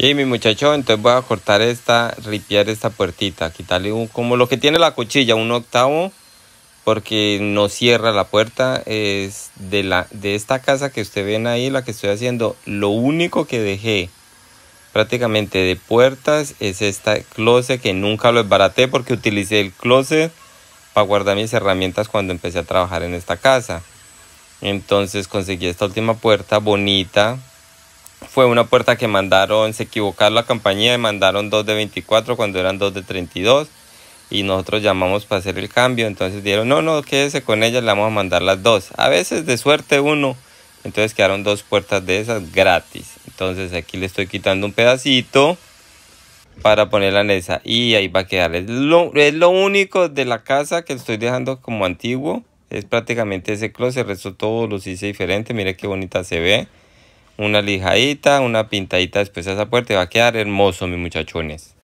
Y mi muchacho, entonces voy a cortar esta, ripiar esta puertita, quitarle un, como lo que tiene la cuchilla, un octavo, porque no cierra la puerta. Es de, la, de esta casa que usted ven ahí, la que estoy haciendo, lo único que dejé prácticamente de puertas es esta closet que nunca lo desbaraté porque utilicé el closet para guardar mis herramientas cuando empecé a trabajar en esta casa. Entonces conseguí esta última puerta bonita, fue una puerta que mandaron, se equivocaron la compañía y mandaron dos de 24 cuando eran dos de 32 y nosotros llamamos para hacer el cambio, entonces dijeron, no, no, quédese con ella, le vamos a mandar las dos. A veces de suerte uno, entonces quedaron dos puertas de esas gratis. Entonces aquí le estoy quitando un pedacito para ponerla la esa y ahí va a quedar. Es lo, lo único de la casa que estoy dejando como antiguo, es prácticamente ese closet, el resto todo lo hice diferente, Mira qué bonita se ve una lijadita, una pintadita después de esa puerta y va a quedar hermoso, mis muchachones.